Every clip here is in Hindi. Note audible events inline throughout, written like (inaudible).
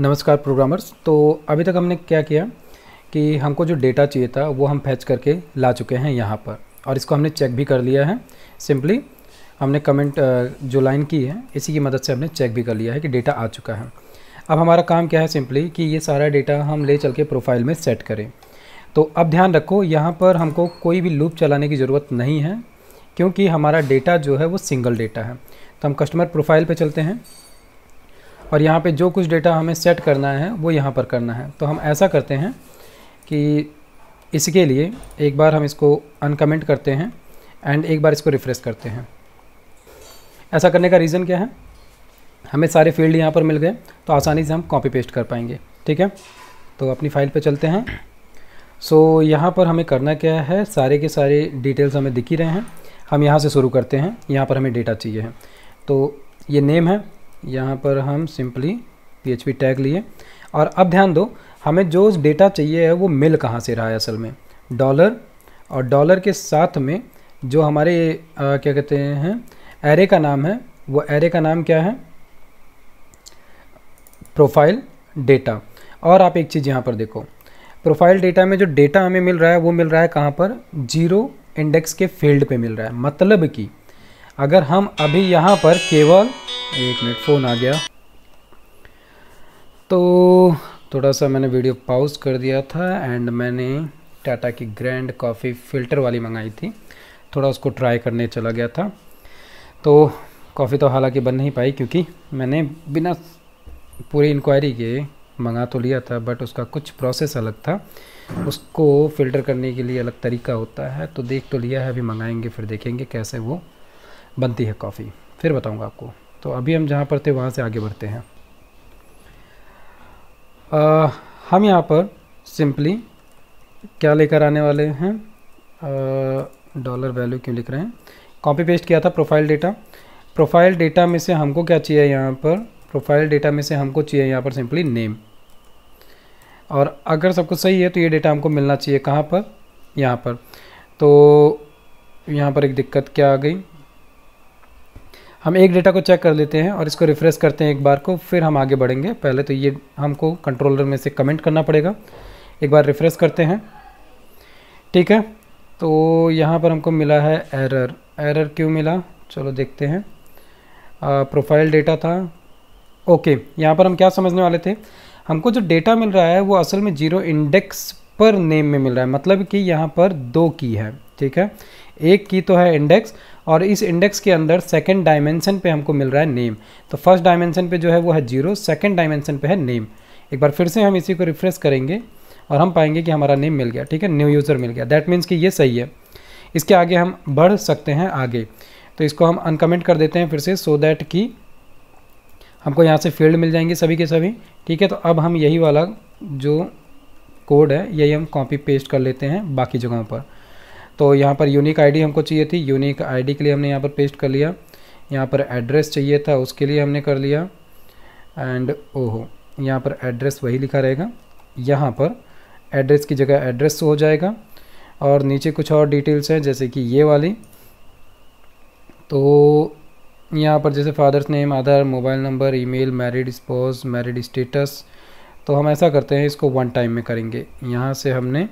नमस्कार प्रोग्रामर्स तो अभी तक हमने क्या किया कि हमको जो डेटा चाहिए था वो हम फैच करके ला चुके हैं यहाँ पर और इसको हमने चेक भी कर लिया है सिंपली हमने कमेंट जो लाइन की है इसी की मदद से हमने चेक भी कर लिया है कि डेटा आ चुका है अब हमारा काम क्या है सिंपली कि ये सारा डेटा हम ले चल के प्रोफाइल में सेट करें तो अब ध्यान रखो यहाँ पर हमको कोई भी लूप चलाने की ज़रूरत नहीं है क्योंकि हमारा डेटा जो है वो सिंगल डेटा है तो हम कस्टमर प्रोफाइल पे चलते हैं और यहाँ पे जो कुछ डेटा हमें सेट करना है वो यहाँ पर करना है तो हम ऐसा करते हैं कि इसके लिए एक बार हम इसको अनकमेंट करते हैं एंड एक बार इसको रिफ़्रेश करते हैं ऐसा करने का रीज़न क्या है हमें सारे फील्ड यहाँ पर मिल गए तो आसानी से हम कॉपी पेस्ट कर पाएंगे ठीक है तो अपनी फाइल पे चलते हैं सो so, यहाँ पर हमें करना क्या है सारे के सारे डिटेल्स हमें दिख ही रहे हैं हम यहाँ से शुरू करते हैं यहाँ पर हमें डेटा चाहिए है तो ये नेम है यहाँ पर हम सिंपली पी टैग लिए और अब ध्यान दो हमें जो डेटा चाहिए है वो मिल कहाँ से रहा है असल में डॉलर और डॉलर के साथ में जो हमारे आ, क्या कहते हैं एरे का नाम है वो एरे का नाम क्या है प्रोफाइल डेटा और आप एक चीज़ यहाँ पर देखो प्रोफाइल डेटा में जो डेटा हमें मिल रहा है वो मिल रहा है कहाँ पर जीरो इंडेक्स के फील्ड पे मिल रहा है मतलब कि अगर हम अभी यहाँ पर केवल एक मिनट फ़ोन आ गया तो थोड़ा सा मैंने वीडियो पाउज कर दिया था एंड मैंने टाटा की ग्रैंड कॉफ़ी फ़िल्टर वाली मंगाई थी थोड़ा उसको ट्राई करने चला गया था तो कॉफ़ी तो हालांकि बन नहीं पाई क्योंकि मैंने बिना पूरी इंक्वायरी किए मंगा तो लिया था बट उसका कुछ प्रोसेस अलग था उसको फ़िल्टर करने के लिए अलग तरीका होता है तो देख तो लिया है अभी मंगाएंगे फिर देखेंगे कैसे वो बनती है कॉफ़ी फिर बताऊंगा आपको तो अभी हम जहाँ पर थे वहाँ से आगे बढ़ते हैं आ, हम यहाँ पर सिंपली क्या लेकर आने वाले हैं डॉलर वैल्यू क्यों लिख रहे हैं कॉपी पेस्ट किया था प्रोफाइल डेटा प्रोफाइल डेटा में से हमको क्या चाहिए यहाँ पर प्रोफाइल डेटा में से हमको चाहिए यहाँ पर सिंपली नेम और अगर सब कुछ सही है तो ये डेटा हमको मिलना चाहिए कहाँ पर यहाँ पर तो यहाँ पर एक दिक्कत क्या आ गई हम एक डेटा को चेक कर लेते हैं और इसको रिफ़्रेश करते हैं एक बार को फिर हम आगे बढ़ेंगे पहले तो ये हमको कंट्रोलर में से कमेंट करना पड़ेगा एक बार रिफ़्रेश करते हैं ठीक है तो यहाँ पर हमको मिला है एरर एरर क्यों मिला चलो देखते हैं प्रोफाइल डेटा था ओके यहाँ पर हम क्या समझने वाले थे हमको जो डेटा मिल रहा है वो असल में जीरो इंडेक्स पर नेम में मिल रहा है मतलब कि यहाँ पर दो की है ठीक है एक की तो है इंडेक्स और इस इंडेक्स के अंदर सेकंड डायमेंशन पे हमको मिल रहा है नेम तो फर्स्ट डायमेंशन पे जो है वो है जीरो सेकंड डायमेंशन पे है नेम एक बार फिर से हम इसी को रिफ्रेश करेंगे और हम पाएंगे कि हमारा नेम मिल गया ठीक है न्यू यूज़र मिल गया दैट मीन्स कि ये सही है इसके आगे हम बढ़ सकते हैं आगे तो इसको हम अनकमेंट कर देते हैं फिर से सो so दैट की हमको यहाँ से फील्ड मिल जाएंगे सभी के सभी ठीक है तो अब हम यही वाला जो कोड है यही हम कॉपी पेस्ट कर लेते हैं बाकी जगहों पर तो यहाँ पर यूनिक आईडी हमको चाहिए थी यूनिक आईडी के लिए हमने यहाँ पर पेस्ट कर लिया यहाँ पर एड्रेस चाहिए था उसके लिए हमने कर लिया एंड ओहो यहाँ पर एड्रेस वही लिखा रहेगा यहाँ पर एड्रेस की जगह एड्रेस हो जाएगा और नीचे कुछ और डिटेल्स हैं जैसे कि ये वाली तो यहाँ पर जैसे father's name Aadhaar mobile number email married spouse married status तो हम ऐसा करते हैं इसको वन टाइम में करेंगे यहाँ से हमने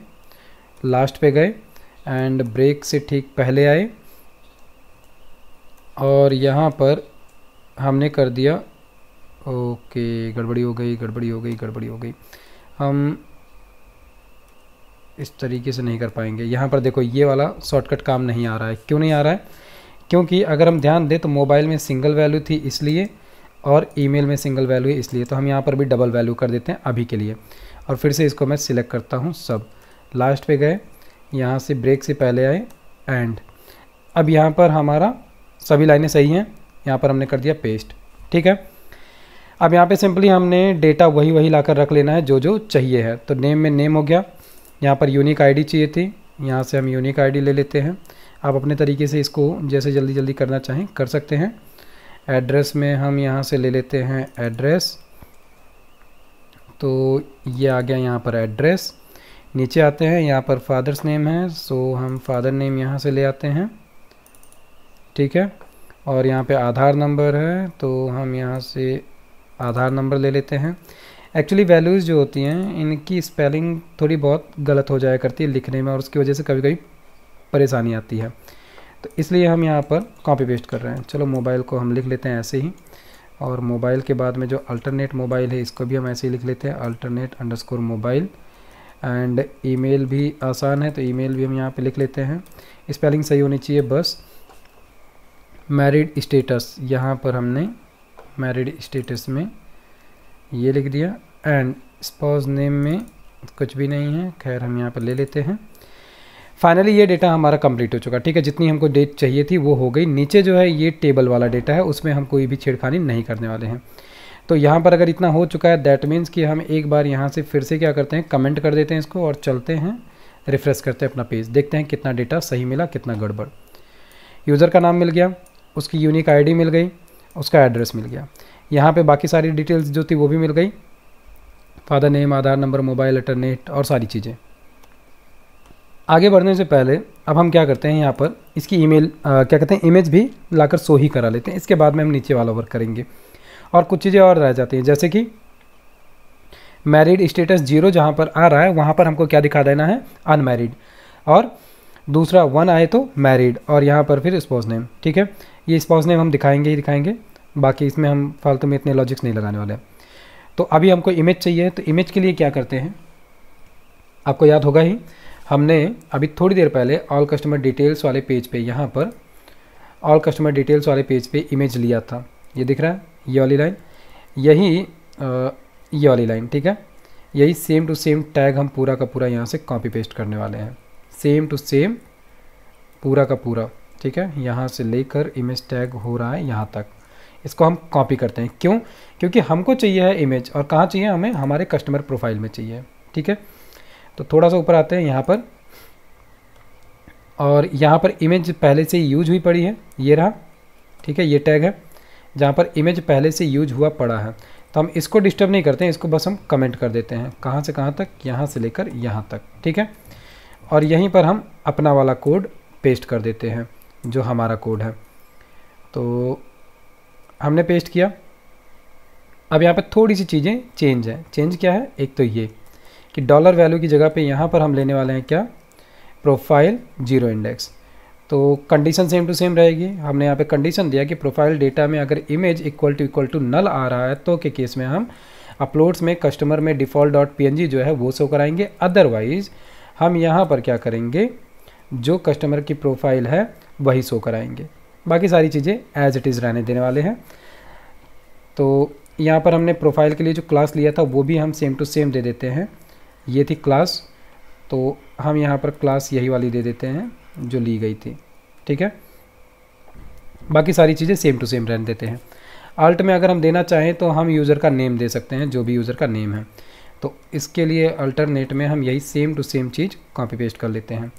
लास्ट पे गए एंड ब्रेक से ठीक पहले आए और यहाँ पर हमने कर दिया ओके गड़बड़ी हो गई गड़बड़ी हो गई गड़बड़ी हो गई हम इस तरीके से नहीं कर पाएंगे यहाँ पर देखो ये वाला शॉर्टकट काम नहीं आ रहा है क्यों नहीं आ रहा है क्योंकि अगर हम ध्यान दें तो मोबाइल में सिंगल वैल्यू थी इसलिए और ईमेल में सिंगल वैल्यू है इसलिए तो हम यहाँ पर भी डबल वैल्यू कर देते हैं अभी के लिए और फिर से इसको मैं सिलेक्ट करता हूँ सब लास्ट पे गए यहाँ से ब्रेक से पहले आए एंड अब यहाँ पर हमारा सभी लाइनें सही हैं यहाँ पर हमने कर दिया पेस्ट ठीक है अब यहाँ पे सिंपली हमने डेटा वही वही लाकर रख लेना है जो जो चाहिए है तो नेम में नेम हो गया यहाँ पर यूनिक आईडी चाहिए थी यहाँ से हम यूनिक आईडी ले लेते हैं आप अपने तरीके से इसको जैसे जल्दी जल्दी करना चाहें कर सकते हैं एड्रेस में हम यहाँ से ले लेते हैं एड्रेस तो ये आ गया यहाँ पर एड्रेस नीचे आते हैं यहाँ पर फादर्स नेम है सो हम फादर नेम यहाँ से ले आते हैं ठीक है और यहाँ पे आधार नंबर है तो हम यहाँ से आधार नंबर ले लेते हैं एक्चुअली वैल्यूज़ जो होती हैं इनकी स्पेलिंग थोड़ी बहुत गलत हो जाया करती है लिखने में और उसकी वजह से कभी कभी परेशानी आती है तो इसलिए हम यहाँ पर कॉपी पेस्ट कर रहे हैं चलो मोबाइल को हम लिख लेते हैं ऐसे ही और मोबाइल के बाद में जो अल्टरनेट मोबाइल है इसको भी हम ऐसे ही लिख लेते हैं alternate underscore mobile and email भी आसान है तो ईमेल भी हम यहाँ पे लिख लेते हैं स्पेलिंग सही होनी चाहिए बस मैरिड स्टेटस यहाँ पर हमने मैरिड स्टेटस में ये लिख दिया एंड स्पॉज नेम में कुछ भी नहीं है खैर हम यहाँ पर ले लेते हैं फाइनली ये डेटा हमारा कंप्लीट हो चुका ठीक है जितनी हमको डेट चाहिए थी वो हो गई नीचे जो है ये टेबल वाला डेटा है उसमें हम कोई भी छेड़खानी नहीं करने वाले हैं तो यहाँ पर अगर इतना हो चुका है दैट मीन्स कि हम एक बार यहाँ से फिर से क्या करते हैं कमेंट कर देते हैं इसको और चलते हैं रिफ़्रेश करते हैं अपना पेज देखते हैं कितना डेटा सही मिला कितना गड़बड़ यूज़र का नाम मिल गया उसकी यूनिक आईडी मिल गई उसका एड्रेस मिल गया यहाँ पे बाकी सारी डिटेल्स जो थी वो भी मिल गई father name Aadhaar number mobile internet और सारी चीज़ें आगे बढ़ने से पहले अब हम क्या करते हैं यहाँ पर इसकी ईमेल क्या कहते हैं इमेज भी लाकर सो ही करा लेते हैं इसके बाद में हम नीचे वाला वर्क करेंगे और कुछ चीज़ें और रह जाती हैं जैसे कि मैरिड स्टेटस जीरो जहाँ पर आ रहा है वहाँ पर हमको क्या दिखा देना है अनमैरिड और दूसरा वन आए तो मैरिड और यहाँ पर फिर स्पॉज नेम ठीक है ये स्पॉज नेम हम दिखाएंगे ही दिखाएंगे बाकी इसमें हम फालतू में इतने लॉजिक्स नहीं लगाने वाले तो अभी हमको इमेज चाहिए तो इमेज के लिए क्या करते हैं आपको याद होगा ही हमने अभी थोड़ी देर पहले ऑल कस्टमर डिटेल्स वाले पेज पे यहाँ पर ऑल कस्टमर डिटेल्स वाले पेज पे इमेज लिया था ये दिख रहा है ये वाली लाइन यही ये वाली लाइन ठीक है यही सेम टू सेम टैग हम पूरा का पूरा यहाँ से कॉपी पेस्ट करने वाले हैं सेम टू सेम पूरा का पूरा ठीक है यहाँ से लेकर इमेज टैग हो रहा है यहाँ तक इसको हम कॉपी करते हैं क्यों क्योंकि हमको चाहिए है इमेज और कहाँ चाहिए हमें हमारे कस्टमर प्रोफाइल में चाहिए ठीक है तो थोड़ा सा ऊपर आते हैं यहाँ पर और यहाँ पर इमेज पहले से यूज हुई पड़ी है ये रहा ठीक है ये टैग है जहाँ पर इमेज पहले से यूज हुआ पड़ा है तो हम इसको डिस्टर्ब नहीं करते हैं इसको बस हम कमेंट कर देते हैं कहाँ से कहाँ तक यहाँ से लेकर यहाँ तक ठीक है और यहीं पर हम अपना वाला कोड पेस्ट कर देते हैं जो हमारा कोड है तो हमने पेस्ट किया अब यहाँ पर थोड़ी सी चीज़ें चेंज हैं चेंज क्या है एक तो ये कि डॉलर वैल्यू की जगह पे यहाँ पर हम लेने वाले हैं क्या प्रोफाइल जीरो इंडेक्स तो कंडीशन सेम टू सेम रहेगी हमने यहाँ पे कंडीशन दिया कि प्रोफाइल डेटा में अगर image equal to equal to null आ रहा है तो के केस में हम अपलोड्स में कस्टमर में डिफ़ॉल्ट डॉट पी जो है वो शो कराएंगे अदरवाइज़ हम यहाँ पर क्या करेंगे जो कस्टमर की प्रोफाइल है वही शो कराएंगे बाकी सारी चीज़ें एज इट इज़ रहने देने वाले हैं तो यहाँ पर हमने प्रोफाइल के लिए जो क्लास लिया था वो भी हम सेम टू सेम दे देते हैं ये थी क्लास तो हम यहाँ पर क्लास यही वाली दे देते हैं जो ली गई थी ठीक है बाकी सारी चीज़ें सेम टू सेम रहने देते हैं अल्ट में अगर हम देना चाहें तो हम यूज़र का नेम दे सकते हैं जो भी यूज़र का नेम है तो इसके लिए अल्टरनेट में हम यही सेम टू सेम चीज़ कॉपी पेस्ट कर लेते हैं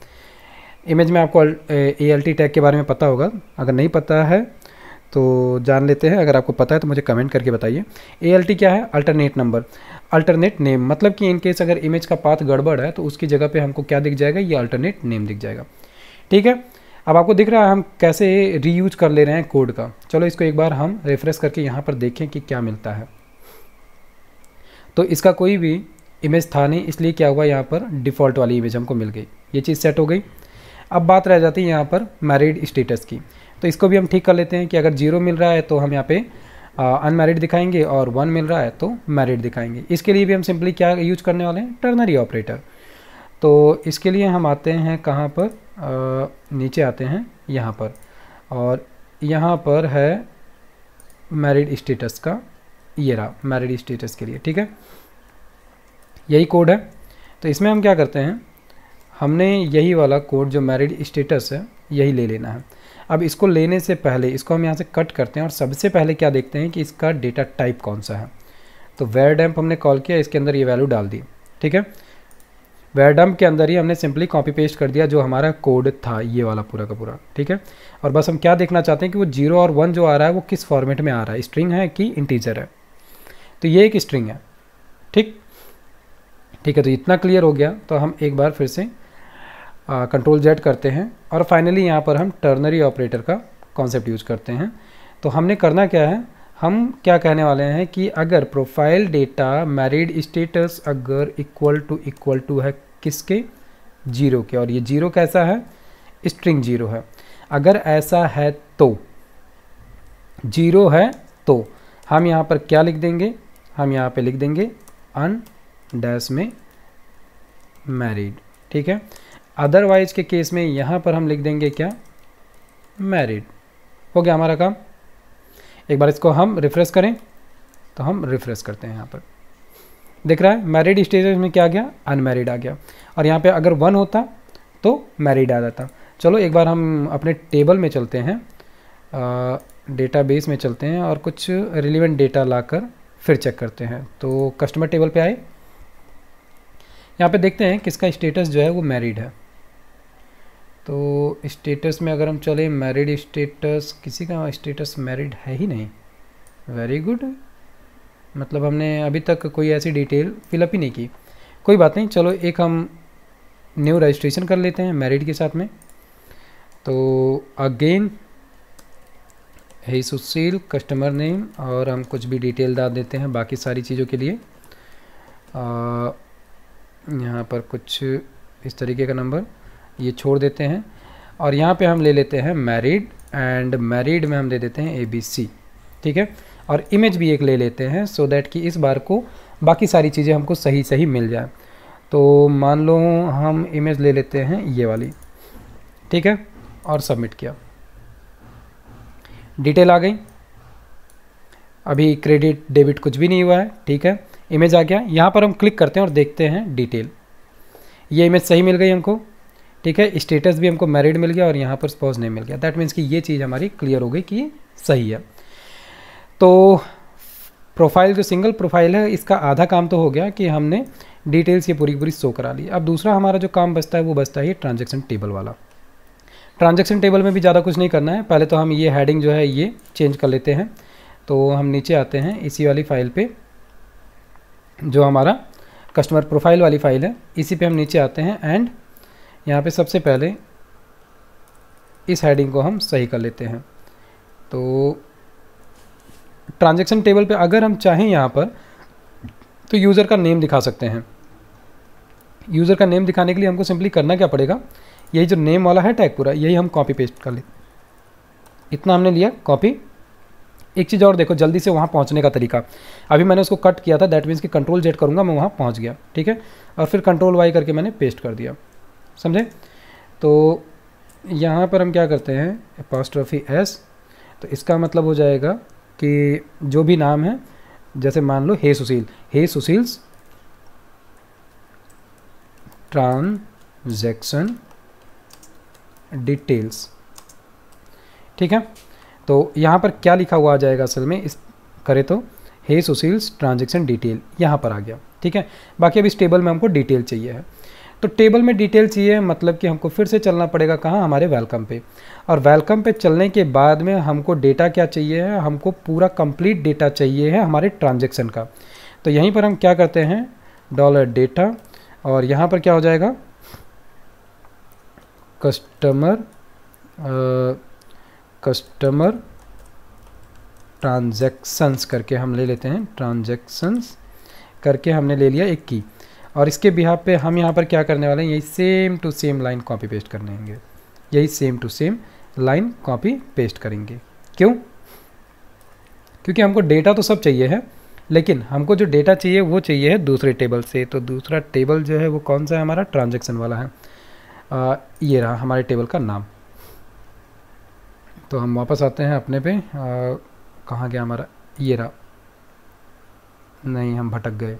इमेज में आपको ए एल टी टैग के बारे में पता होगा अगर नहीं पता है तो जान लेते हैं अगर आपको पता है तो मुझे कमेंट करके बताइए ए क्या है अल्टरनेट नंबर अल्टरनेट नेम मतलब कि इनकेस अगर इमेज का पाथ गड़बड़ है तो उसकी जगह पे हमको क्या दिख जाएगा ये अल्टरनेट नेम दिख जाएगा ठीक है अब आपको दिख रहा है हम कैसे रीयूज कर ले रहे हैं कोड का चलो इसको एक बार हम रेफ्रेश करके यहाँ पर देखें कि क्या मिलता है तो इसका कोई भी इमेज था नहीं इसलिए क्या हुआ यहाँ पर डिफ़ॉल्ट वाली इमेज हमको मिल गई ये चीज़ सेट हो गई अब बात रह जाती है यहाँ पर मैरिड स्टेटस की तो इसको भी हम ठीक कर लेते हैं कि अगर जीरो मिल रहा है तो हम यहाँ पे अनमेरिड दिखाएंगे और वन मिल रहा है तो मैरिड दिखाएंगे इसके लिए भी हम सिंपली क्या यूज करने वाले हैं टर्नरी ऑपरेटर तो इसके लिए हम आते हैं कहाँ पर आ, नीचे आते हैं यहाँ पर और यहाँ पर है मैरिड स्टेटस का ये रहा मैरिड स्टेटस के लिए ठीक है यही कोड है तो इसमें हम क्या करते हैं हमने यही वाला कोड जो मैरिड स्टेटस है यही ले लेना है अब इसको लेने से पहले इसको हम यहाँ से कट करते हैं और सबसे पहले क्या देखते हैं कि इसका डेटा टाइप कौन सा है तो वेयर डैम्प हमने कॉल किया इसके अंदर ये वैल्यू डाल दी ठीक है वेयर डैम्प के अंदर ही हमने सिंपली कॉपी पेस्ट कर दिया जो हमारा कोड था ये वाला पूरा का पूरा ठीक है और बस हम क्या देखना चाहते हैं कि वो जीरो और वन जो आ रहा है वो किस फॉर्मेट में आ रहा है स्ट्रिंग है कि इंटीजर है तो ये एक स्ट्रिंग है ठीक ठीक है तो इतना क्लियर हो गया तो हम एक बार फिर से कंट्रोल जेड करते हैं और फाइनली यहाँ पर हम टर्नरी ऑपरेटर का कॉन्सेप्ट यूज़ करते हैं तो हमने करना क्या है हम क्या कहने वाले हैं कि अगर प्रोफाइल डेटा मैरिड स्टेटस अगर इक्वल टू इक्वल टू है किसके जीरो के और ये जीरो कैसा है स्ट्रिंग जीरो है अगर ऐसा है तो जीरो है तो हम यहाँ पर क्या लिख देंगे हम यहाँ पे लिख देंगे अन डैश में मैरिड ठीक है अदरवाइज के केस में यहाँ पर हम लिख देंगे क्या मैरिड हो गया हमारा काम एक बार इसको हम रिफ्रेश करें तो हम रिफ्रेश करते हैं यहाँ पर दिख रहा है मैरिड स्टेटस में क्या आ गया अनमैरिड आ गया और यहाँ पे अगर वन होता तो मैरिड आ जाता चलो एक बार हम अपने टेबल में चलते हैं डेटाबेस में चलते हैं और कुछ रिलीवेंट डेटा लाकर फिर चेक करते हैं तो कस्टमर टेबल पे आए यहाँ पे देखते हैं किसका स्टेटस जो है वो मैरिड है तो स्टेटस में अगर हम चले मैरिड स्टेटस किसी का स्टेटस मैरिड है ही नहीं वेरी गुड मतलब हमने अभी तक कोई ऐसी डिटेल फिलअप ही नहीं की कोई बात नहीं चलो एक हम न्यू रजिस्ट्रेशन कर लेते हैं मैरिड के साथ में तो अगेन है सुशील कस्टमर नेम और हम कुछ भी डिटेल डाल देते हैं बाकी सारी चीज़ों के लिए यहाँ पर कुछ इस तरीके का नंबर ये छोड़ देते हैं और यहाँ पे हम ले लेते हैं मैरिड एंड मैरिड में हम दे देते हैं ए बी सी ठीक है और इमेज भी एक ले लेते हैं सो so दैट कि इस बार को बाकी सारी चीज़ें हमको सही सही मिल जाए तो मान लो हम इमेज ले लेते हैं ये वाली ठीक है और सबमिट किया डिटेल आ गई अभी क्रेडिट डेबिट कुछ भी नहीं हुआ है ठीक है इमेज आ गया यहाँ पर हम क्लिक करते हैं और देखते हैं डिटेल ये इमेज सही मिल गई हमको ठीक है स्टेटस भी हमको मैरिड मिल गया और यहाँ पर स्पॉज नहीं मिल गया दैट मीन्स कि ये चीज़ हमारी क्लियर हो गई कि सही है तो प्रोफाइल जो सिंगल प्रोफाइल है इसका आधा काम तो हो गया कि हमने डिटेल्स ये पूरी पूरी शो करा ली अब दूसरा हमारा जो काम बचता है वो बचता है ट्रांजेक्शन टेबल वाला ट्रांजेक्शन टेबल में भी ज़्यादा कुछ नहीं करना है पहले तो हम ये हैडिंग जो है ये चेंज कर लेते हैं तो हम नीचे आते हैं इसी वाली फाइल पे जो हमारा कस्टमर प्रोफाइल वाली फाइल है इसी पे हम नीचे आते हैं एंड यहाँ पे सबसे पहले इस हेडिंग को हम सही कर लेते हैं तो ट्रांजैक्शन टेबल पे अगर हम चाहें यहाँ पर तो यूज़र का नेम दिखा सकते हैं यूज़र का नेम दिखाने के लिए हमको सिंपली करना क्या पड़ेगा यही जो नेम वाला है टैग पूरा यही हम कॉपी पेस्ट कर ले इतना हमने लिया कॉपी एक चीज़ और देखो जल्दी से वहाँ पहुँचने का तरीका अभी मैंने उसको कट किया था दैट मीन्स कि कंट्रोल जेड करूँगा मैं वहाँ पहुँच गया ठीक है और फिर कंट्रोल वाई करके मैंने पेस्ट कर दिया समझे तो यहाँ पर हम क्या करते हैं अपोस्ट्रॉफी एस तो इसका मतलब हो जाएगा कि जो भी नाम है जैसे मान लो हे सुशील हे सुशील्स ट्रांजैक्शन डिटेल्स ठीक है तो यहाँ पर क्या लिखा हुआ आ जाएगा असल में इस करें तो हे सुशील्स ट्रांजेक्शन डिटेल यहाँ पर आ गया ठीक है बाकी अब इस टेबल में हमको डिटेल चाहिए है तो टेबल में डिटेल चाहिए मतलब कि हमको फिर से चलना पड़ेगा कहाँ हमारे वेलकम पे और वेलकम पे चलने के बाद में हमको डेटा क्या चाहिए है हमको पूरा कंप्लीट डेटा चाहिए है हमारे ट्रांजेक्शन का तो यहीं पर हम क्या करते हैं डॉलर डेटा और यहाँ पर क्या हो जाएगा कस्टमर कस्टमर ट्रांजेक्शन्स करके हम ले लेते हैं ट्रांजेक्शन्स करके हमने ले लिया एक की और इसके बिहार पे हम यहाँ पर क्या करने वाले हैं यही same to same line copy paste करने होंगे यही same to same line copy paste करेंगे क्यों क्योंकि हमको डेटा तो सब चाहिए है लेकिन हमको जो डेटा चाहिए वो चाहिए है दूसरे टेबल से तो दूसरा टेबल जो है वो कौन सा है हमारा ट्रांजेक्शन वाला है आ, ये रहा हमारे टेबल का नाम तो हम वापस आते हैं अपने पे कहाँ गया हमारा ये रहा नहीं हम भटक गए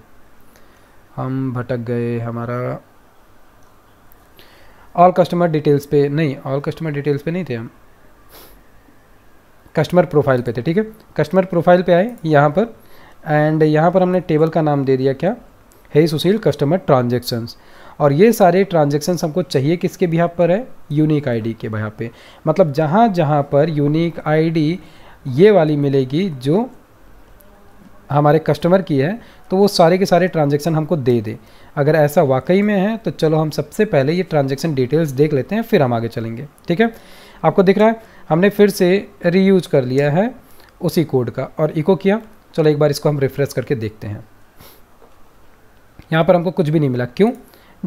हम भटक गए हमारा ऑल कस्टमर डिटेल्स पे नहीं ऑल कस्टमर डिटेल्स पे नहीं थे हम कस्टमर प्रोफाइल पे थे ठीक है कस्टमर प्रोफाइल पे आए यहाँ पर एंड यहाँ पर हमने टेबल का नाम दे दिया क्या हे सुशील कस्टमर ट्रांजेक्शन्स और ये सारे ट्रांजेक्शन्स हमको चाहिए किसके बिहार पर है यूनिक आईडी के बिहाव पे मतलब जहाँ जहाँ पर यूनिक आईडी ये वाली मिलेगी जो हमारे कस्टमर की है तो वो सारे के सारे ट्रांजेक्शन हमको दे दे अगर ऐसा वाकई में है तो चलो हम सबसे पहले ये ट्रांजेक्शन डिटेल्स देख लेते हैं फिर हम आगे चलेंगे ठीक है आपको दिख रहा है हमने फिर से रीयूज कर लिया है उसी कोड का और इको किया चलो एक बार इसको हम रिफ्रेश करके देखते हैं यहाँ पर हमको कुछ भी नहीं मिला क्यों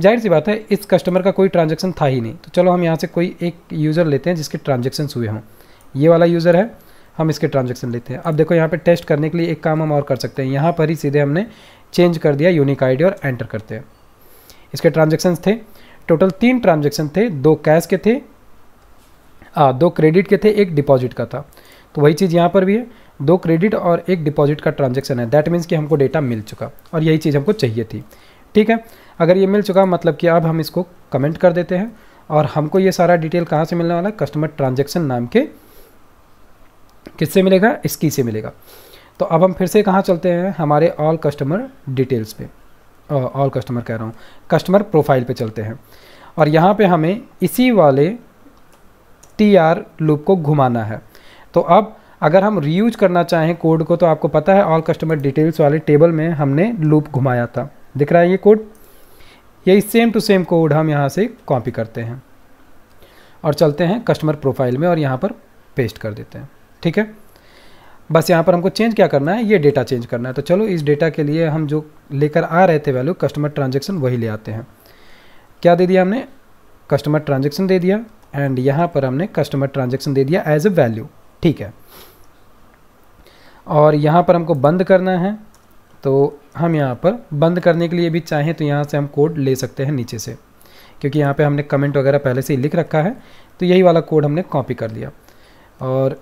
जाहिर सी बात है इस कस्टमर का कोई ट्रांजेक्शन था ही नहीं तो चलो हम यहाँ से कोई एक यूज़र लेते हैं जिसके ट्रांजेक्शन्स हुए हों ये वाला यूज़र है हम इसके ट्रांजेक्शन लेते हैं अब देखो यहाँ पे टेस्ट करने के लिए एक काम हम और कर सकते हैं यहाँ पर ही सीधे हमने चेंज कर दिया यूनिक आईडी और एंटर करते हैं इसके ट्रांजेक्शन थे टोटल तीन ट्रांजेक्शन थे दो कैश के थे आ, दो क्रेडिट के थे एक डिपॉजिट का था तो वही चीज़ यहाँ पर भी है दो क्रेडिट और एक डिपॉजिट का ट्रांजेक्शन है दैट मीन्स कि हमको डेटा मिल चुका और यही चीज़ हमको चाहिए थी ठीक है अगर ये मिल चुका मतलब कि अब हम इसको कमेंट कर देते हैं और हमको ये सारा डिटेल कहाँ से मिलने वाला है कस्टमर ट्रांजेक्शन नाम के किससे मिलेगा इसकी से मिलेगा तो अब हम फिर से कहाँ चलते हैं हमारे ऑल कस्टमर डिटेल्स पे ऑल कस्टमर कह रहा हूँ कस्टमर प्रोफाइल पे चलते हैं और यहाँ पे हमें इसी वाले टी आर लूप को घुमाना है तो अब अगर हम रीयूज करना चाहें कोड को तो आपको पता है ऑल कस्टमर डिटेल्स वाले टेबल में हमने लूप घुमाया था दिख रहा है ये कोड यही सेम टू सेम कोड हम यहाँ से कॉपी करते हैं और चलते हैं कस्टमर प्रोफाइल में और यहाँ पर पेस्ट कर देते हैं ठीक है बस यहाँ पर हमको चेंज क्या करना है ये डेटा चेंज करना है तो चलो इस डेटा के लिए हम जो लेकर आ रहे थे वैल्यू कस्टमर ट्रांजेक्शन वही ले आते हैं क्या दे दिया हमने कस्टमर ट्रांजेक्शन दे दिया एंड यहाँ पर हमने कस्टमर ट्रांजेक्शन दे दिया एज ए वैल्यू ठीक है और यहाँ पर हमको बंद करना है तो हम यहाँ पर बंद करने के लिए भी चाहें तो यहाँ से हम कोड ले सकते हैं नीचे से क्योंकि यहाँ पे हमने कमेंट वगैरह पहले से ही लिख रखा है तो यही वाला कोड हमने कॉपी कर लिया और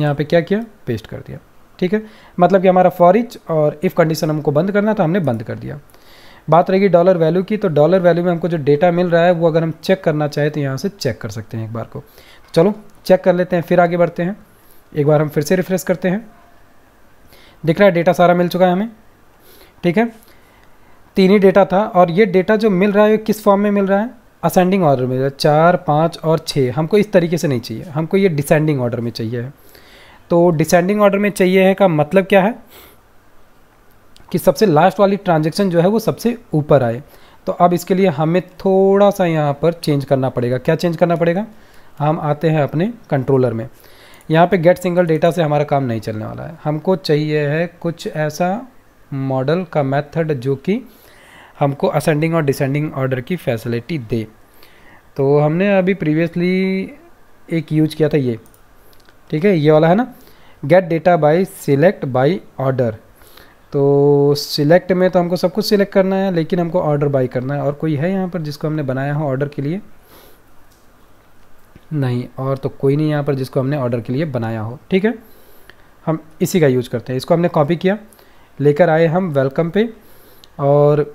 यहाँ पे क्या किया पेस्ट कर दिया ठीक है मतलब कि हमारा फॉरिच और इफ़ कंडीशन हमको बंद करना तो हमने बंद कर दिया बात रहेगी डॉलर वैल्यू की तो डॉलर वैल्यू में हमको जो डेटा मिल रहा है वो अगर हम चेक करना चाहें तो यहाँ से चेक कर सकते हैं एक बार को चलो चेक कर लेते हैं फिर आगे बढ़ते हैं एक बार हम फिर से रिफ्रेश करते हैं दिख रहा है डेटा सारा मिल चुका है हमें ठीक है तीन ही डेटा था और ये डेटा जो मिल रहा है किस फॉर्म में मिल रहा है असेंडिंग ऑर्डर में चार पाँच और छः हमको इस तरीके से नहीं चाहिए हमको ये डिसेंडिंग ऑर्डर में चाहिए है तो डिसेंडिंग ऑर्डर में चाहिए है का मतलब क्या है कि सबसे लास्ट वाली ट्रांजेक्शन जो है वो सबसे ऊपर आए तो अब इसके लिए हमें थोड़ा सा यहाँ पर चेंज करना पड़ेगा क्या चेंज करना पड़ेगा हम आते हैं अपने कंट्रोलर में यहाँ पे गेट सिंगल डेटा से हमारा काम नहीं चलने वाला है हमको चाहिए है कुछ ऐसा मॉडल का मेथड जो कि हमको असेंडिंग और डिसेंडिंग ऑर्डर की फैसिलिटी दे तो हमने अभी प्रीवियसली एक यूज किया था ये ठीक है ये वाला है ना get data by select by order तो सिलेक्ट में तो हमको सब कुछ सिलेक्ट करना है लेकिन हमको ऑर्डर बाई करना है और कोई है यहाँ पर जिसको हमने बनाया हो ऑर्डर के लिए नहीं और तो कोई नहीं यहाँ पर जिसको हमने ऑर्डर के लिए बनाया हो ठीक है हम इसी का यूज करते हैं इसको हमने कॉपी किया लेकर आए हम वेलकम पे और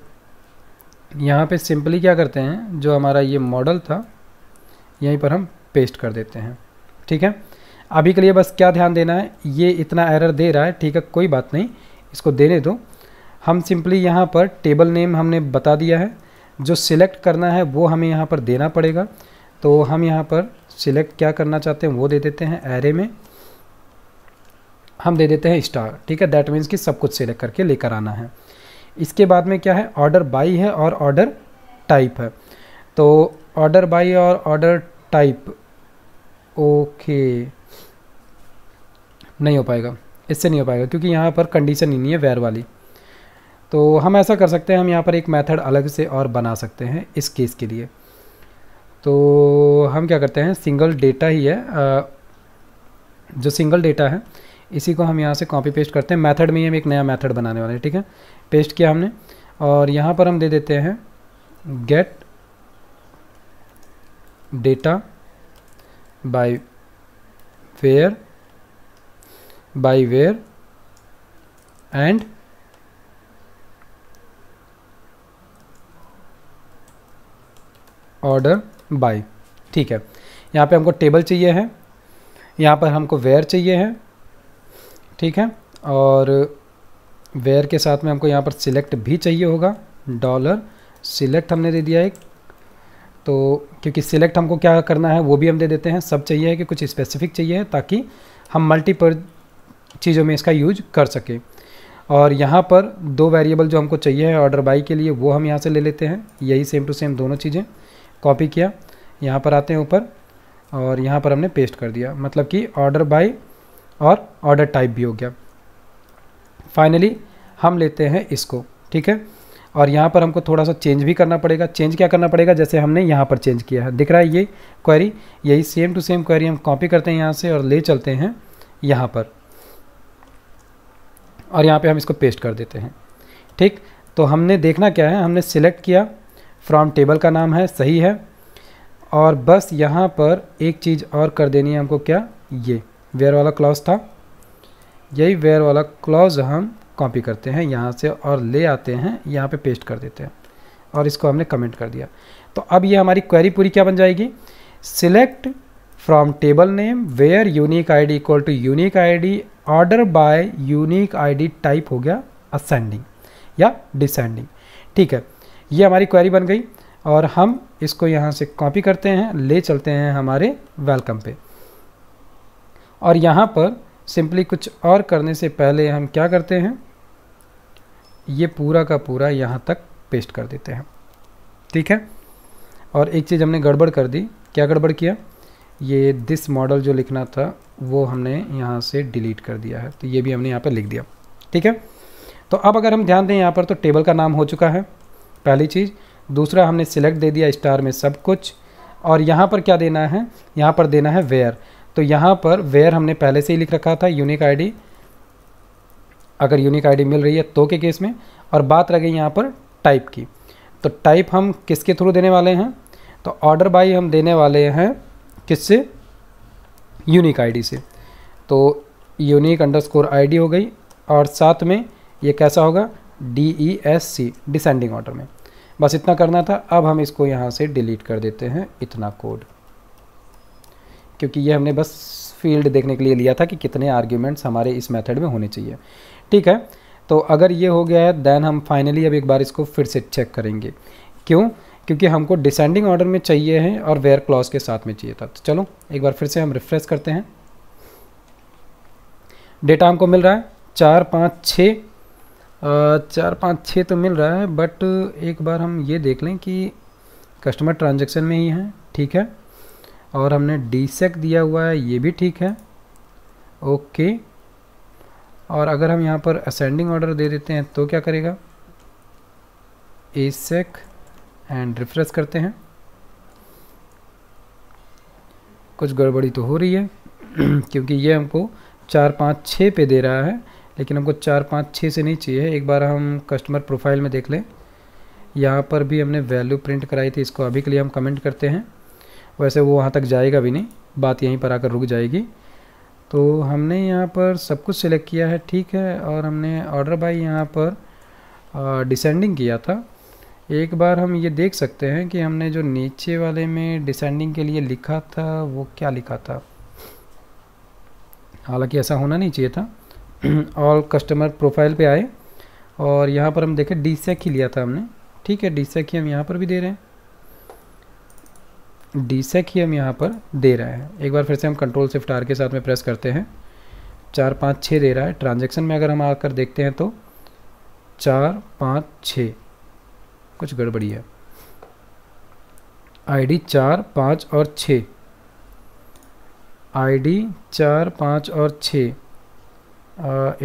यहाँ पे सिंपली क्या करते हैं जो हमारा ये मॉडल था यहीं पर हम पेस्ट कर देते हैं ठीक है अभी के लिए बस क्या ध्यान देना है ये इतना एरर दे रहा है ठीक है कोई बात नहीं इसको देने दो हम सिंपली यहाँ पर टेबल नेम हमने बता दिया है जो सिलेक्ट करना है वो हमें यहाँ पर देना पड़ेगा तो हम यहाँ पर सिलेक्ट क्या करना चाहते हैं वो दे देते हैं एरे में हम दे देते हैं स्टार ठीक है दैट मीन्स कि सब कुछ सिलेक्ट करके लेकर आना है इसके बाद में क्या है ऑर्डर बाई है और ऑर्डर टाइप है तो ऑर्डर बाई और ऑर्डर टाइप ओके नहीं हो पाएगा इससे नहीं हो पाएगा क्योंकि यहाँ पर कंडीशन ही नहीं है वेर वाली तो हम ऐसा कर सकते हैं हम यहाँ पर एक मेथड अलग से और बना सकते हैं इस केस के लिए तो हम क्या करते हैं सिंगल डेटा ही है जो सिंगल डेटा है इसी को हम यहाँ से कॉपी पेस्ट करते हैं मेथड में ही हम एक नया मेथड बनाने वाले हैं ठीक है पेस्ट किया हमने और यहाँ पर हम दे देते हैं get data by where by where and order by ठीक है यहाँ पे हमको टेबल चाहिए है यहाँ पर हमको वेयर चाहिए है ठीक है और वेयर के साथ में हमको यहाँ पर सिलेक्ट भी चाहिए होगा डॉलर सिलेक्ट हमने दे दिया एक तो क्योंकि सिलेक्ट हमको क्या करना है वो भी हम दे देते हैं सब चाहिए है कि कुछ स्पेसिफिक चाहिए है ताकि हम मल्टीपर चीज़ों में इसका यूज कर सकें और यहाँ पर दो वेरिएबल जो हमको चाहिए है ऑर्डर बाई के लिए वो हम यहाँ से ले लेते हैं यही सेम टू सेम दोनों चीज़ें कॉपी किया यहाँ पर आते हैं ऊपर और यहाँ पर हमने पेस्ट कर दिया मतलब कि ऑर्डर बाई और ऑर्डर टाइप भी हो गया फाइनली हम लेते हैं इसको ठीक है और यहाँ पर हमको थोड़ा सा चेंज भी करना पड़ेगा चेंज क्या करना पड़ेगा जैसे हमने यहाँ पर चेंज किया है दिख रहा है ये क्वेरी यही सेम टू सेम क्वेरी हम कॉपी करते हैं यहाँ से और ले चलते हैं यहाँ पर और यहाँ पे हम इसको पेस्ट कर देते हैं ठीक तो हमने देखना क्या है हमने सिलेक्ट किया फ्रॉम टेबल का नाम है सही है और बस यहाँ पर एक चीज़ और कर देनी है हमको क्या ये वेयर वाला क्लॉज था यही वेयर वाला क्लॉज हम कॉपी करते हैं यहाँ से और ले आते हैं यहाँ पे पेस्ट कर देते हैं और इसको हमने कमेंट कर दिया तो अब ये हमारी क्वेरी पूरी क्या बन जाएगी select from table name where unique I D equal to unique I D order by unique ID type हो गया असेंडिंग या डिसेंडिंग ठीक है ये हमारी क्वेरी बन गई और हम इसको यहाँ से कॉपी करते हैं ले चलते हैं हमारे वेलकम पे और यहाँ पर सिंपली कुछ और करने से पहले हम क्या करते हैं ये पूरा का पूरा यहाँ तक पेस्ट कर देते हैं ठीक है और एक चीज़ हमने गड़बड़ कर दी क्या गड़बड़ किया ये दिस मॉडल जो लिखना था वो हमने यहाँ से डिलीट कर दिया है तो ये भी हमने यहाँ पर लिख दिया ठीक है तो अब अगर हम ध्यान दें यहाँ पर तो टेबल का नाम हो चुका है पहली चीज़ दूसरा हमने सिलेक्ट दे दिया स्टार में सब कुछ और यहाँ पर क्या देना है यहाँ पर देना है वेयर तो यहाँ पर वेयर हमने पहले से ही लिख रखा था यूनिक आईडी अगर यूनिक आईडी मिल रही है तो के केस में और बात रह गई यहाँ पर टाइप की तो टाइप हम किसके थ्रू देने वाले हैं तो ऑर्डर बाई हम देने वाले हैं किससे यूनिक आईडी से तो यूनिक अंडरस्कोर आईडी हो गई और साथ में ये कैसा होगा D E S C descending order में बस इतना करना था अब हम इसको यहाँ से डिलीट कर देते हैं इतना कोड क्योंकि ये हमने बस फील्ड देखने के लिए लिया था कि कितने आर्ग्यूमेंट्स हमारे इस मेथड में होने चाहिए ठीक है तो अगर ये हो गया है देन हम फाइनली अब एक बार इसको फिर से चेक करेंगे क्यों क्योंकि हमको डिसेंडिंग ऑर्डर में चाहिए है और वेयर क्लॉज के साथ में चाहिए था तो चलो एक बार फिर से हम रिफ्रेश करते हैं डेटा हमको मिल रहा है चार पाँच छः चार पाँच छः तो मिल रहा है बट एक बार हम ये देख लें कि कस्टमर ट्रांजेक्शन में ही है ठीक है और हमने डी दिया हुआ है ये भी ठीक है ओके और अगर हम यहाँ पर असेंडिंग ऑर्डर दे देते हैं तो क्या करेगा ए सेक एंड रिफ्रेश करते हैं कुछ गड़बड़ी तो हो रही है (clears throat) क्योंकि ये हमको चार पाँच छः पे दे रहा है लेकिन हमको चार पाँच छः से नहीं चाहिए एक बार हम कस्टमर प्रोफाइल में देख लें यहाँ पर भी हमने वैल्यू प्रिंट कराई थी इसको अभी के लिए हम कमेंट करते हैं वैसे वो वहाँ तक जाएगा भी नहीं बात यहीं पर आकर रुक जाएगी तो हमने यहाँ पर सब कुछ सिलेक्ट किया है ठीक है और हमने ऑर्डर बाई यहाँ पर डिसेंडिंग किया था एक बार हम ये देख सकते हैं कि हमने जो नीचे वाले में डिसेंडिंग के लिए लिखा था वो क्या लिखा था हालांकि ऐसा होना नहीं चाहिए था ऑल कस्टमर प्रोफाइल पे आए और यहाँ पर हम देखें डी सेक ही लिया था हमने ठीक है डी सेक ही हम यहाँ पर भी दे रहे हैं डी सेक ही हम यहाँ पर दे रहे हैं एक बार फिर से हम कंट्रोल शिफ्ट आर के साथ में प्रेस करते हैं चार पाँच छः दे रहा है ट्रांजेक्शन में अगर हम आकर देखते हैं तो चार पाँच छः कुछ गड़बड़ी है आईडी चार पाँच और छः आईडी चार पाँच और छः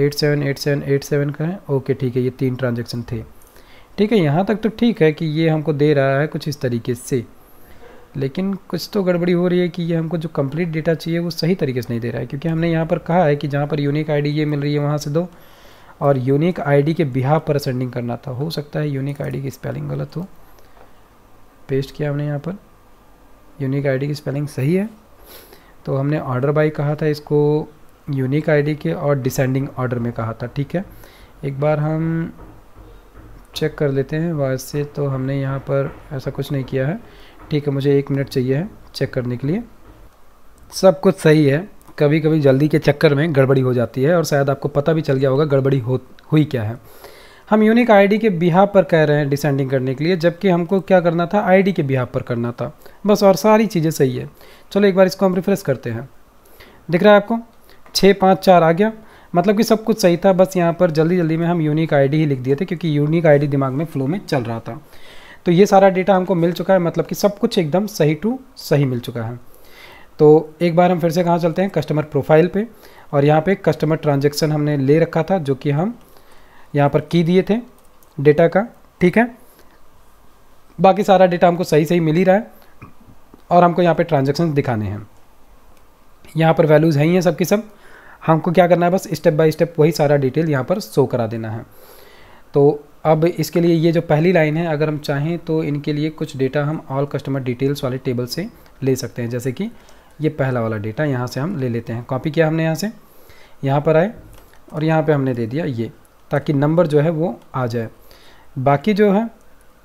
eight seven eight seven eight seven का है ओके ठीक है ये तीन ट्रांजेक्शन थे ठीक है यहाँ तक तो ठीक है कि ये हमको दे रहा है कुछ इस तरीके से लेकिन कुछ तो गड़बड़ी हो रही है कि ये हमको जो कंप्लीट डेटा चाहिए वो सही तरीके से नहीं दे रहा है क्योंकि हमने यहाँ पर कहा है कि जहाँ पर यूनिक आईडी ये मिल रही है वहाँ से दो और यूनिक आईडी के बिहा पर सेंडिंग करना था हो सकता है यूनिक आईडी की स्पेलिंग गलत हो पेस्ट किया हमने यहाँ पर यूनिक आईडी की स्पेलिंग सही है तो हमने ऑर्डर बाई कहा था इसको यूनिक आईडी के और डिसेंडिंग ऑर्डर में कहा था ठीक है एक बार हम चेक कर लेते हैं वैसे तो हमने यहाँ पर ऐसा कुछ नहीं किया है ठीक है मुझे एक मिनट चाहिए है चेक करने के लिए सब कुछ सही है कभी कभी जल्दी के चक्कर में गड़बड़ी हो जाती है और शायद आपको पता भी चल गया होगा गड़बड़ी हो हुई क्या है हम यूनिक आईडी के बिहाव पर कह रहे हैं डिसेंडिंग करने के लिए जबकि हमको क्या करना था आईडी के बिहाव पर करना था बस और सारी चीज़ें सही है चलो एक बार इसको हम रिफ्रेश करते हैं दिख रहा है आपको छः पाँच चार आ गया मतलब कि सब कुछ सही था बस यहाँ पर जल्दी जल्दी में हम यूनिक आई ही लिख दिए थे क्योंकि यूनिक आई दिमाग में फ्लो में चल रहा था तो ये सारा डेटा हमको मिल चुका है मतलब कि सब कुछ एकदम सही टू सही मिल चुका है तो एक बार हम फिर से कहाँ चलते हैं कस्टमर प्रोफाइल पे और यहाँ पे कस्टमर ट्रांजेक्शन हमने ले रखा था जो कि हम यहाँ पर की दिए थे डेटा का ठीक है बाकी सारा डेटा हमको सही सही मिल ही रहा है और हमको यहाँ पे ट्रांजेक्शन दिखाने हैं यहाँ पर वैल्यूज़ हैं ही हैं सब की सब हमको क्या करना है बस स्टेप बाय स्टेप वही सारा डिटेल यहाँ पर शो करा देना है तो अब इसके लिए ये जो पहली लाइन है अगर हम चाहें तो इनके लिए कुछ डेटा हम ऑल कस्टमर डिटेल्स वाले टेबल से ले सकते हैं जैसे कि ये पहला वाला डेटा यहाँ से हम ले लेते हैं कॉपी किया हमने यहाँ से यहाँ पर आए और यहाँ पे हमने दे दिया ये ताकि नंबर जो है वो आ जाए बाकी जो है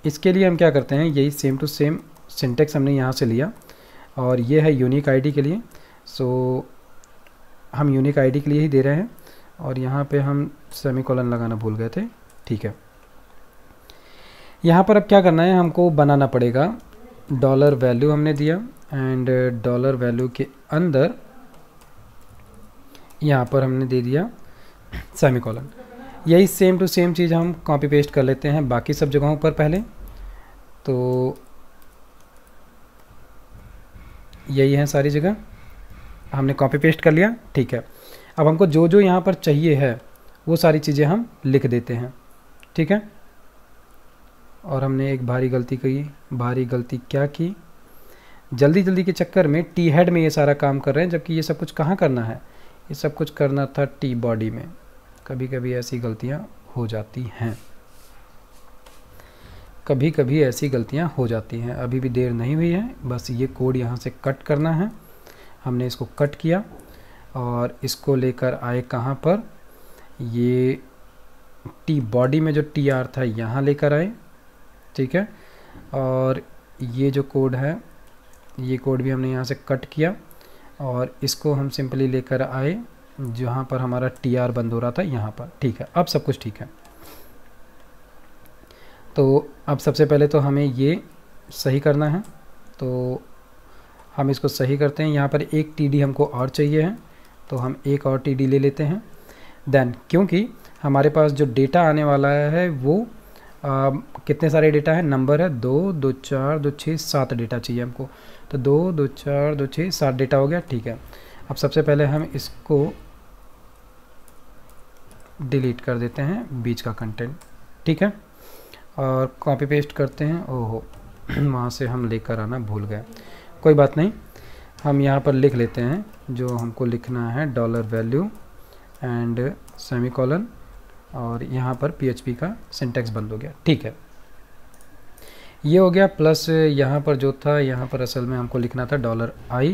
इसके लिए हम क्या करते हैं यही सेम टू सेम सिंटेक्स हमने यहाँ से लिया और ये है यूनिक आईडी के लिए सो हम यूनिक आईडी के लिए ही दे रहे हैं और यहाँ पे हम सेमी कॉलन लगाना भूल गए थे ठीक है यहाँ पर अब क्या करना है हमको बनाना पड़ेगा डॉलर वैल्यू हमने दिया एंड डॉलर वैल्यू के अंदर यहाँ पर हमने दे दिया सेमी कॉलन यही सेम टू सेम चीज़ हम कॉपी पेस्ट कर लेते हैं बाकी सब जगहों पर पहले तो यही है सारी जगह हमने कॉपी पेस्ट कर लिया ठीक है अब हमको जो जो यहाँ पर चाहिए है वो सारी चीज़ें हम लिख देते हैं ठीक है और हमने एक भारी गलती की भारी गलती क्या की जल्दी जल्दी के चक्कर में टी हेड में ये सारा काम कर रहे हैं जबकि ये सब कुछ कहाँ करना है ये सब कुछ करना था टी बॉडी में कभी कभी ऐसी गलतियाँ हो जाती हैं कभी कभी ऐसी गलतियाँ हो जाती हैं अभी भी देर नहीं हुई है बस ये कोड यहाँ से कट करना है हमने इसको कट किया और इसको लेकर आए कहाँ पर ये टी बॉडी में जो टी आर था यहाँ लेकर आए ठीक है और ये जो कोड है ये कोड भी हमने यहाँ से कट किया और इसको हम सिंपली लेकर आए जहाँ पर हमारा टी आर बंद हो रहा था यहाँ पर ठीक है अब सब कुछ ठीक है तो अब सबसे पहले तो हमें ये सही करना है तो हम इसको सही करते हैं यहाँ पर एक टी हमको और चाहिए है तो हम एक और टी ले लेते हैं देन क्योंकि हमारे पास जो डेटा आने वाला है वो आ, कितने सारे डेटा है नंबर है दो दो चार दो छः सात डेटा चाहिए हमको तो दो दो चार दो छः सात डेटा हो गया ठीक है अब सबसे पहले हम इसको डिलीट कर देते हैं बीच का कंटेंट ठीक है और कॉपी पेस्ट करते हैं ओहो (clears throat) वहाँ से हम लेकर आना भूल गए कोई बात नहीं हम यहाँ पर लिख लेते हैं जो हमको लिखना है dollar value and semi colon और यहाँ पर पी का सिंटेक्स बंद हो गया ठीक है ये हो गया प्लस यहाँ पर जो था यहाँ पर असल में हमको लिखना था dollar I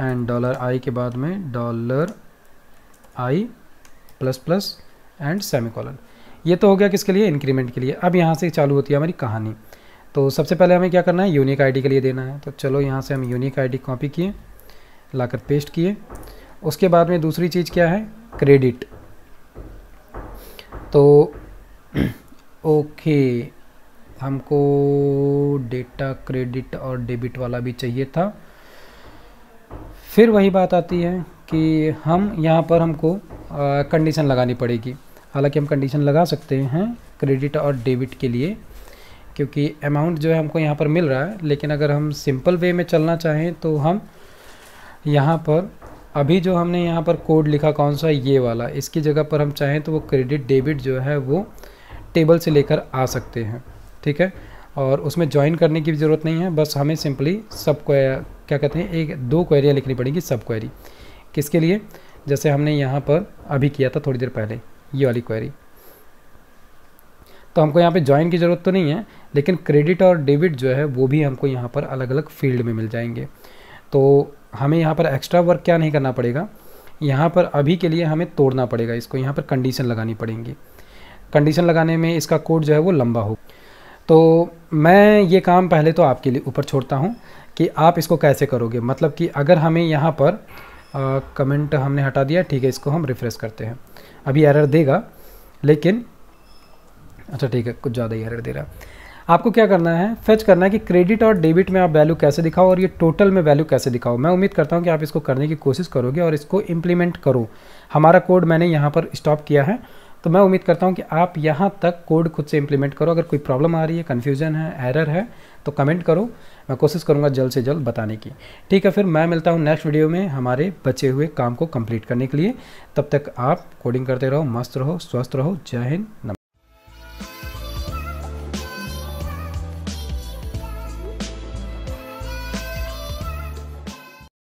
and dollar I के बाद में dollar I plus plus and semicolon ये तो हो गया किसके लिए इंक्रीमेंट के लिए अब यहाँ से चालू होती है हमारी कहानी तो सबसे पहले हमें क्या करना है यूनिक आईडी के लिए देना है तो चलो यहाँ से हम यूनिक आईडी कॉपी किए लाकर पेस्ट किए उसके बाद में दूसरी चीज़ क्या है क्रेडिट तो ओके हमको डेटा क्रेडिट और डेबिट वाला भी चाहिए था फिर वही बात आती है कि हम यहाँ पर हमको कंडीशन लगानी पड़ेगी हालांकि हम कंडीशन लगा सकते हैं क्रेडिट और डेबिट के लिए क्योंकि अमाउंट जो है हमको यहाँ पर मिल रहा है लेकिन अगर हम सिंपल वे में चलना चाहें तो हम यहाँ पर अभी जो हमने यहाँ पर कोड लिखा कौन सा ये वाला इसकी जगह पर हम चाहें तो वो क्रेडिट डेबिट जो है वो टेबल से लेकर आ सकते हैं ठीक है और उसमें ज्वाइन करने की ज़रूरत नहीं है बस हमें सिंपली सब क्या कहते हैं एक दो क्वेरियाँ लिखनी पड़ेंगी सब क्वेरी किसके लिए जैसे हमने यहाँ पर अभी किया था थोड़ी देर पहले ये वाली क्वेरी तो हमको यहाँ पे ज्वाइन की ज़रूरत तो नहीं है लेकिन क्रेडिट और डेबिट जो है वो भी हमको यहाँ पर अलग अलग फील्ड में मिल जाएंगे तो हमें यहाँ पर एक्स्ट्रा वर्क क्या नहीं करना पड़ेगा यहाँ पर अभी के लिए हमें तोड़ना पड़ेगा इसको यहाँ पर कंडीशन लगानी पड़ेंगी कंडीशन लगाने में इसका कोड जो है वो लंबा हो तो मैं ये काम पहले तो आपके लिए ऊपर छोड़ता हूँ कि आप इसको कैसे करोगे मतलब कि अगर हमें यहाँ पर आ, कमेंट हमने हटा दिया ठीक है इसको हम रिफ्रेश करते हैं अभी एरर देगा लेकिन अच्छा ठीक है कुछ ज़्यादा ही एरर दे रहा है आपको क्या करना है फेच करना है कि क्रेडिट और डेबिट में आप वैल्यू कैसे दिखाओ और ये टोटल में वैल्यू कैसे दिखाओ मैं उम्मीद करता हूँ कि आप इसको करने की कोशिश करोगे और इसको इम्प्लीमेंट करो हमारा कोड मैंने यहाँ पर स्टॉप किया है तो मैं उम्मीद करता हूँ कि आप यहाँ तक कोड खुद से इम्प्लीमेंट करो अगर कोई प्रॉब्लम आ रही है कन्फ्यूजन है एरर है तो कमेंट करो मैं कोशिश करूँगा जल्द से जल्द बताने की ठीक है फिर मैं मिलता हूँ नेक्स्ट वीडियो में हमारे बचे हुए काम को कंप्लीट करने के लिए तब तक आप कोडिंग करते रहो मस्त रहो स्वस्थ रहो जय हिंद